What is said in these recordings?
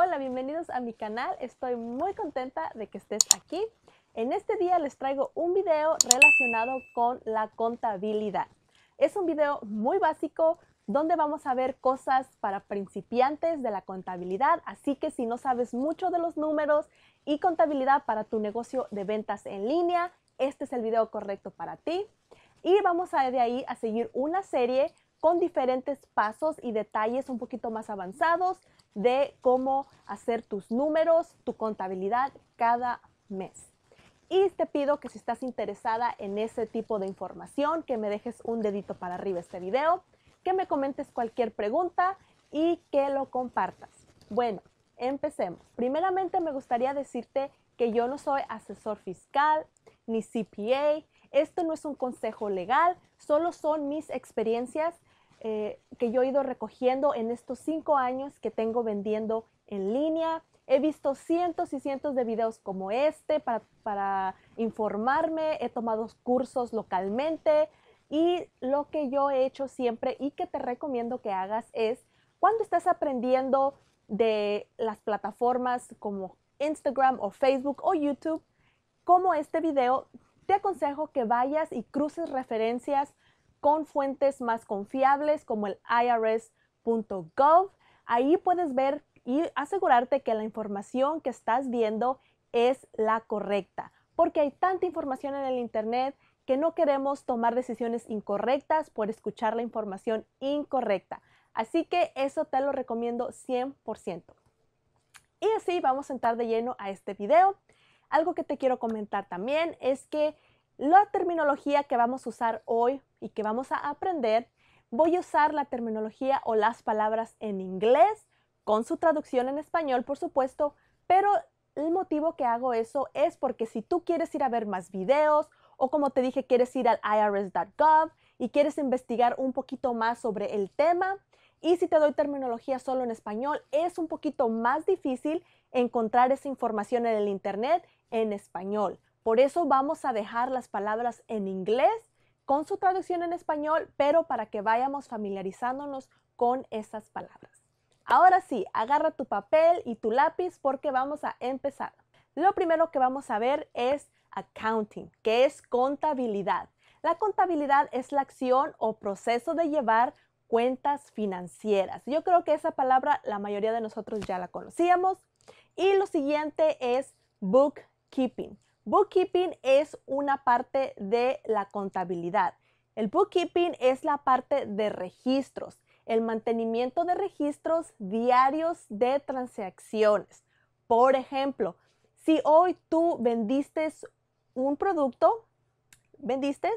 Hola, bienvenidos a mi canal. Estoy muy contenta de que estés aquí. En este día les traigo un video relacionado con la contabilidad. Es un video muy básico donde vamos a ver cosas para principiantes de la contabilidad, así que si no sabes mucho de los números y contabilidad para tu negocio de ventas en línea, este es el video correcto para ti. Y vamos a de ahí a seguir una serie con diferentes pasos y detalles un poquito más avanzados de cómo hacer tus números, tu contabilidad cada mes. Y te pido que si estás interesada en ese tipo de información, que me dejes un dedito para arriba este video, que me comentes cualquier pregunta y que lo compartas. Bueno, empecemos. Primeramente me gustaría decirte que yo no soy asesor fiscal ni CPA. Esto no es un consejo legal, solo son mis experiencias eh, que yo he ido recogiendo en estos cinco años que tengo vendiendo en línea. He visto cientos y cientos de videos como este para, para informarme, he tomado cursos localmente y lo que yo he hecho siempre y que te recomiendo que hagas es cuando estás aprendiendo de las plataformas como Instagram o Facebook o YouTube, como este video, te aconsejo que vayas y cruces referencias con fuentes más confiables como el irs.gov. Ahí puedes ver y asegurarte que la información que estás viendo es la correcta, porque hay tanta información en el Internet que no queremos tomar decisiones incorrectas por escuchar la información incorrecta. Así que eso te lo recomiendo 100%. Y así vamos a entrar de lleno a este video. Algo que te quiero comentar también es que la terminología que vamos a usar hoy y que vamos a aprender, voy a usar la terminología o las palabras en inglés con su traducción en español, por supuesto, pero el motivo que hago eso es porque si tú quieres ir a ver más videos o como te dije, quieres ir al irs.gov y quieres investigar un poquito más sobre el tema, y si te doy terminología solo en español, es un poquito más difícil encontrar esa información en el Internet en español. Por eso vamos a dejar las palabras en inglés con su traducción en español, pero para que vayamos familiarizándonos con esas palabras. Ahora sí, agarra tu papel y tu lápiz porque vamos a empezar. Lo primero que vamos a ver es accounting, que es contabilidad. La contabilidad es la acción o proceso de llevar cuentas financieras. Yo creo que esa palabra la mayoría de nosotros ya la conocíamos. Y lo siguiente es bookkeeping. Bookkeeping es una parte de la contabilidad. El bookkeeping es la parte de registros, el mantenimiento de registros diarios de transacciones. Por ejemplo, si hoy tú vendiste un producto, vendiste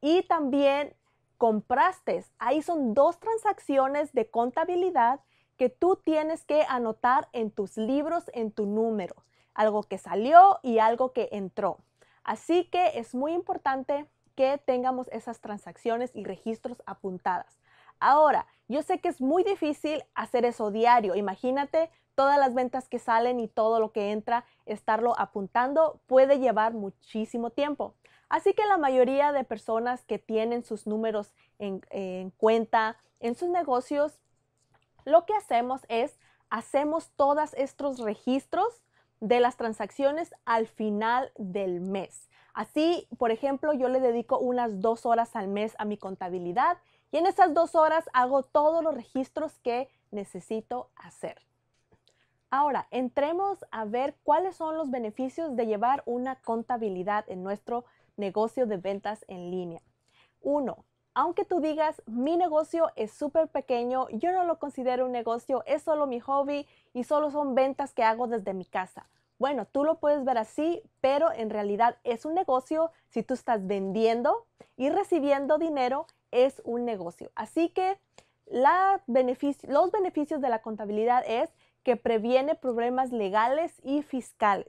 y también compraste, ahí son dos transacciones de contabilidad que tú tienes que anotar en tus libros, en tu número algo que salió y algo que entró. Así que es muy importante que tengamos esas transacciones y registros apuntadas. Ahora, yo sé que es muy difícil hacer eso diario. Imagínate todas las ventas que salen y todo lo que entra, estarlo apuntando puede llevar muchísimo tiempo. Así que la mayoría de personas que tienen sus números en, cuenta, en sus negocios, lo que hacemos es, hacemos todos estos registros de las transacciones al final del mes. Así, por ejemplo, yo le dedico unas dos horas al mes a mi contabilidad y en esas dos horas hago todos los registros que necesito hacer. Ahora, entremos a ver cuáles son los beneficios de llevar una contabilidad en nuestro negocio de ventas en línea. Uno, aunque tú digas, mi negocio es súper pequeño, yo no lo considero un negocio, es solo mi hobby y solo son ventas que hago desde mi casa. Bueno, tú lo puedes ver así, pero en realidad es un negocio si tú estás vendiendo y recibiendo dinero, es un negocio. Así que los beneficios de la contabilidad es que previene problemas legales y fiscales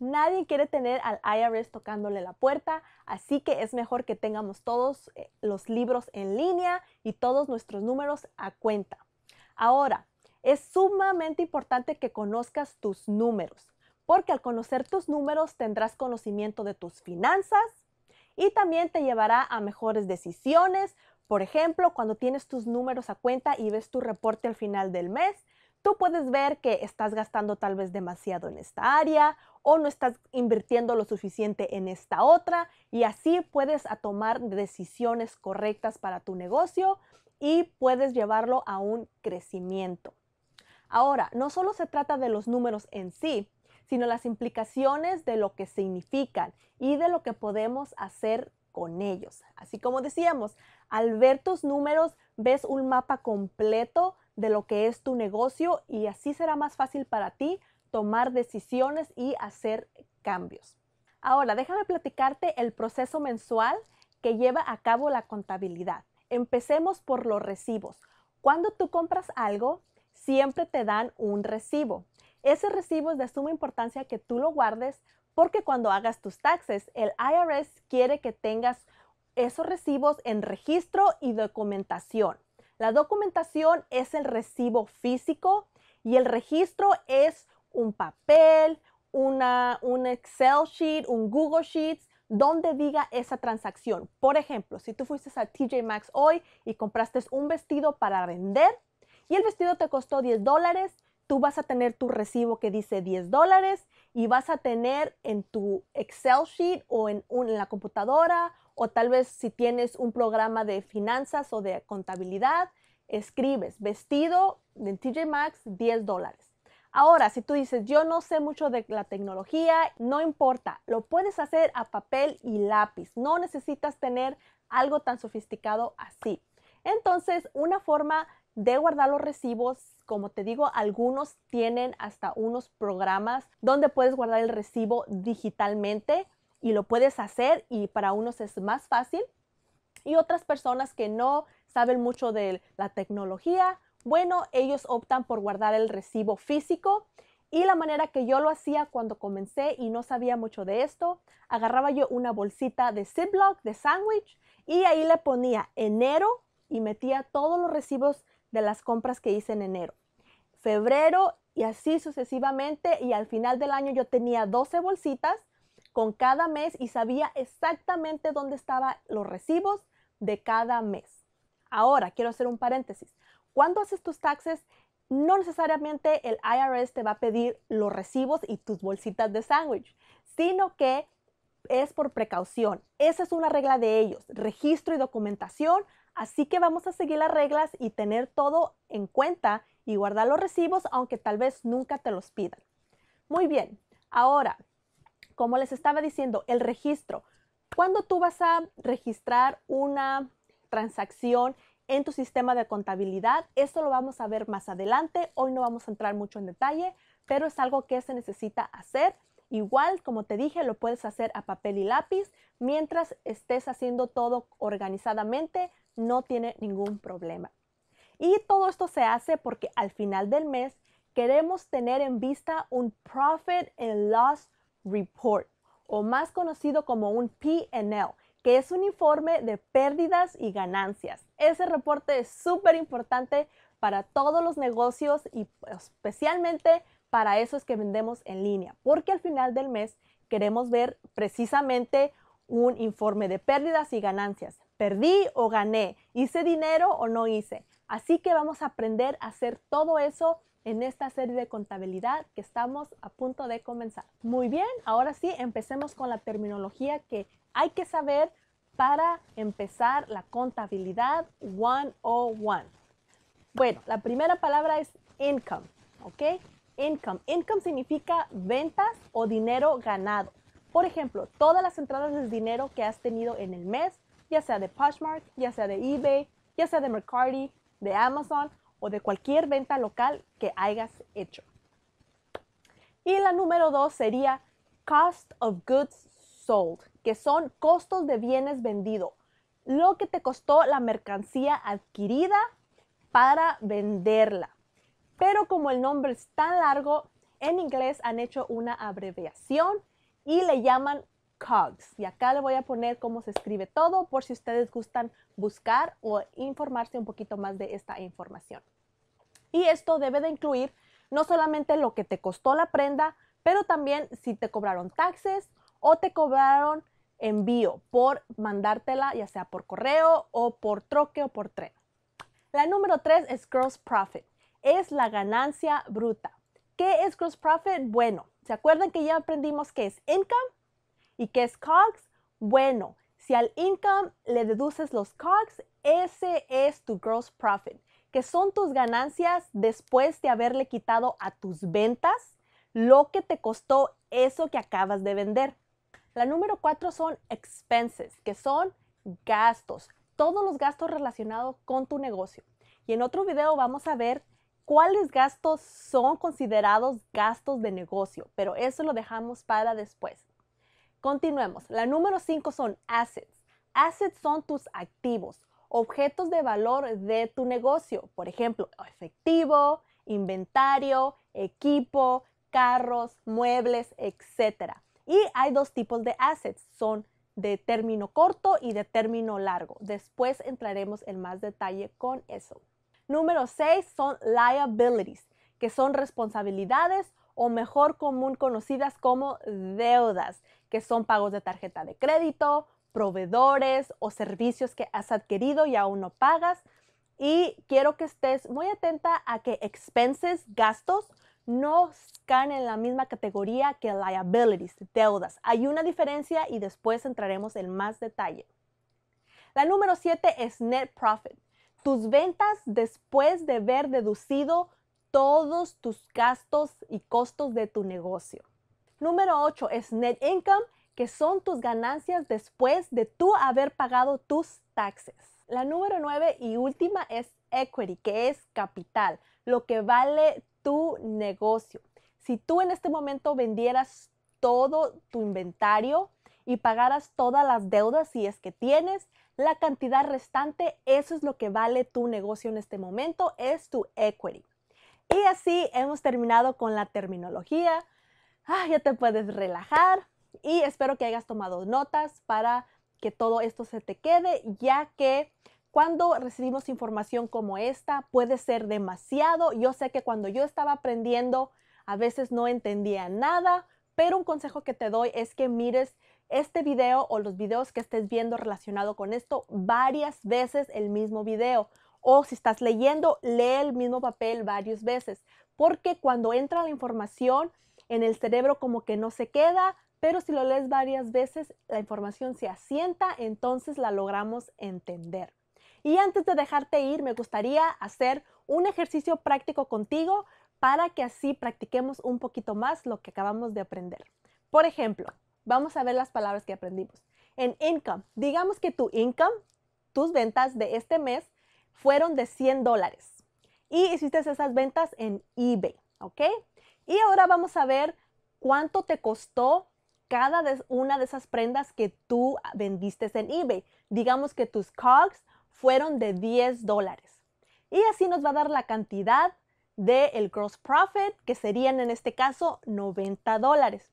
Nadie quiere tener al IRS tocándole la puerta, así que es mejor que tengamos todos eh, los libros en línea y todos nuestros números a cuenta. Ahora, es sumamente importante que conozcas tus números, porque al conocer tus números tendrás conocimiento de tus finanzas y también te llevará a mejores decisiones. Por ejemplo, cuando tienes tus números a cuenta y ves tu reporte al final del mes, tú puedes ver que estás gastando tal vez demasiado en esta área o no estás invirtiendo lo suficiente en esta otra y así puedes tomar decisiones correctas para tu negocio y puedes llevarlo a un crecimiento. Ahora, no solo se trata de los números en sí, sino las implicaciones de lo que significan y de lo que podemos hacer con ellos. Así como decíamos, al ver tus números, ves un mapa completo de lo que es tu negocio y así será más fácil para ti tomar decisiones y hacer cambios. Ahora, déjame platicarte el proceso mensual que lleva a cabo la contabilidad. Empecemos por los recibos. Cuando tú compras algo, siempre te dan un recibo. Ese recibo es de suma importancia que tú lo guardes porque cuando hagas tus taxes, el IRS quiere que tengas esos recibos en registro y documentación. La documentación es el recibo físico y el registro es un papel, una, un Excel sheet, un Google Sheets, donde diga esa transacción. Por ejemplo, si tú fuiste a TJ Maxx hoy y compraste un vestido para vender y el vestido te costó 10 dólares, tú vas a tener tu recibo que dice 10 dólares y vas a tener en tu Excel sheet o en la computadora o tal vez si tienes un programa de finanzas o de contabilidad, escribes vestido de TJ Maxx 10 dólares. Ahora, si tú dices, yo no sé mucho de la tecnología, no importa, lo puedes hacer a papel y lápiz, no necesitas tener algo tan sofisticado así. Entonces, una forma de guardar los recibos, como te digo, algunos tienen hasta unos programas donde puedes guardar el recibo digitalmente y lo puedes hacer y para unos es más fácil y otras personas que no saben mucho de la tecnología, bueno, ellos optan por guardar el recibo físico y la manera que yo lo hacía cuando comencé y no sabía mucho de esto, agarraba yo una bolsita de Ziploc, de sándwich, y ahí le ponía enero y metía todos los recibos de las compras que hice en enero, febrero y así sucesivamente. Y al final del año yo tenía 12 bolsitas con cada mes y sabía exactamente dónde estaban los recibos de cada mes. Ahora, quiero hacer un paréntesis. Cuando haces tus taxes, no necesariamente el IRS te va a pedir los recibos y tus bolsitas de sándwich, sino que es por precaución. Esa es una regla de ellos, registro y documentación. Así que vamos a seguir las reglas y tener todo en cuenta y guardar los recibos, aunque tal vez nunca te los pidan. Muy bien, ahora como les estaba diciendo, el registro. Cuando tú vas a registrar una transacción en tu sistema de contabilidad, Esto lo vamos a ver más adelante. Hoy no vamos a entrar mucho en detalle, pero es algo que se necesita hacer. Igual, como te dije, lo puedes hacer a papel y lápiz. Mientras estés haciendo todo organizadamente, no tiene ningún problema. Y todo esto se hace porque al final del mes queremos tener en vista un profit and loss Report, o más conocido como un PL, que es un informe de pérdidas y ganancias. Ese reporte es súper importante para todos los negocios y especialmente para esos que vendemos en línea, porque al final del mes queremos ver precisamente un informe de pérdidas y ganancias. Perdí o gané, hice dinero o no hice. Así que vamos a aprender a hacer todo eso en esta serie de contabilidad que estamos a punto de comenzar. Muy bien, ahora sí, empecemos con la terminología que hay que saber para empezar la contabilidad 101. Bueno, la primera palabra es income, ¿ok? Income. Income significa ventas o dinero ganado. Por ejemplo, todas las entradas de dinero que has tenido en el mes, ya sea de Poshmark, ya sea de eBay, ya sea de Mercari, de Amazon o de cualquier venta local que hayas hecho. Y la número dos sería cost of goods sold, que son costos de bienes vendidos, lo que te costó la mercancía adquirida para venderla. Pero como el nombre es tan largo, en inglés han hecho una abreviación y le llaman Cogs. Y acá le voy a poner cómo se escribe todo por si ustedes gustan buscar o informarse un poquito más de esta información. Y esto debe de incluir no solamente lo que te costó la prenda, pero también si te cobraron taxes o te cobraron envío por mandártela ya sea por correo o por troque o por tren. La número tres es gross profit, es la ganancia bruta. ¿Qué es gross profit? Bueno, ¿se acuerdan que ya aprendimos qué es income? ¿Y qué es COGS? Bueno, si al income le deduces los COGS, ese es tu gross profit, que son tus ganancias después de haberle quitado a tus ventas lo que te costó eso que acabas de vender. La número cuatro son expenses, que son gastos, todos los gastos relacionados con tu negocio. Y en otro video vamos a ver cuáles gastos son considerados gastos de negocio, pero eso lo dejamos para después. Continuemos. La número 5 son assets. Assets son tus activos, objetos de valor de tu negocio. Por ejemplo, efectivo, inventario, equipo, carros, muebles, etc. Y hay dos tipos de assets. Son de término corto y de término largo. Después entraremos en más detalle con eso. Número 6 son liabilities, que son responsabilidades o mejor común conocidas como deudas que son pagos de tarjeta de crédito, proveedores o servicios que has adquirido y aún no pagas. Y quiero que estés muy atenta a que expenses, gastos, no caen en la misma categoría que liabilities, deudas. Hay una diferencia y después entraremos en más detalle. La número 7 es net profit. Tus ventas después de haber deducido todos tus gastos y costos de tu negocio. Número 8 es net income, que son tus ganancias después de tú haber pagado tus taxes. La número 9 y última es equity, que es capital, lo que vale tu negocio. Si tú en este momento vendieras todo tu inventario y pagaras todas las deudas si es que tienes, la cantidad restante, eso es lo que vale tu negocio en este momento, es tu equity. Y así hemos terminado con la terminología, ah, ya te puedes relajar y espero que hayas tomado notas para que todo esto se te quede, ya que cuando recibimos información como esta puede ser demasiado. Yo sé que cuando yo estaba aprendiendo a veces no entendía nada, pero un consejo que te doy es que mires este video o los videos que estés viendo relacionado con esto varias veces el mismo video. O si estás leyendo, lee el mismo papel varias veces, porque cuando entra la información en el cerebro como que no se queda, pero si lo lees varias veces, la información se asienta, entonces la logramos entender. Y antes de dejarte ir, me gustaría hacer un ejercicio práctico contigo para que así practiquemos un poquito más lo que acabamos de aprender. Por ejemplo, vamos a ver las palabras que aprendimos. En income, digamos que tu income, tus ventas de este mes fueron de 100 dólares y hiciste esas ventas en eBay, ¿ok? Y ahora vamos a ver cuánto te costó cada una de esas prendas que tú vendiste en eBay. Digamos que tus COGS fueron de 10 dólares. Y así nos va a dar la cantidad del el gross profit, que serían en este caso 90 dólares.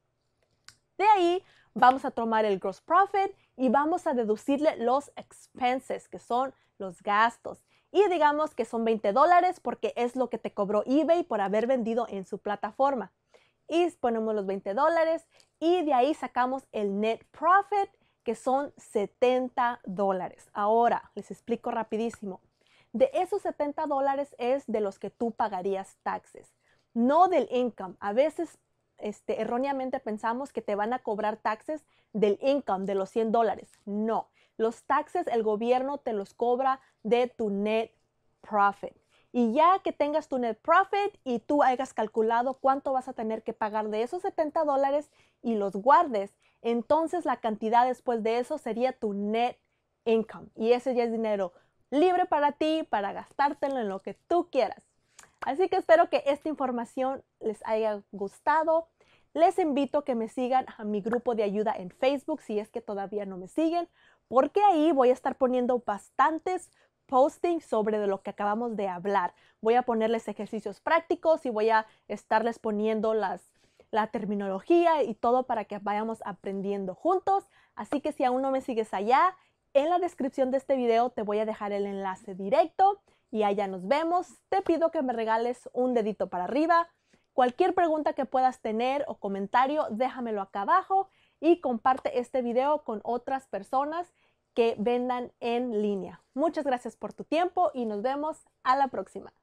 De ahí vamos a tomar el gross profit y vamos a deducirle los expenses, que son los gastos y digamos que son 20 dólares porque es lo que te cobró eBay por haber vendido en su plataforma. Y ponemos los 20 dólares y de ahí sacamos el net profit que son 70 dólares. Ahora, les explico rapidísimo. De esos 70 dólares es de los que tú pagarías taxes, no del income. A veces este, erróneamente pensamos que te van a cobrar taxes del income, de los 100 dólares. No, los taxes el gobierno te los cobra de tu net profit. Y ya que tengas tu net profit y tú hayas calculado cuánto vas a tener que pagar de esos 70 dólares y los guardes, entonces la cantidad después de eso sería tu net income. Y ese ya es dinero libre para ti, para gastártelo en lo que tú quieras. Así que espero que esta información les haya gustado. Les invito a que me sigan a mi grupo de ayuda en Facebook si es que todavía no me siguen porque ahí voy a estar poniendo bastantes postings sobre de lo que acabamos de hablar. Voy a ponerles ejercicios prácticos y voy a estarles poniendo las, la terminología y todo para que vayamos aprendiendo juntos. Así que si aún no me sigues allá, en la descripción de este video te voy a dejar el enlace directo y allá nos vemos. Te pido que me regales un dedito para arriba. Cualquier pregunta que puedas tener o comentario, déjamelo acá abajo y comparte este video con otras personas que vendan en línea. Muchas gracias por tu tiempo y nos vemos a la próxima.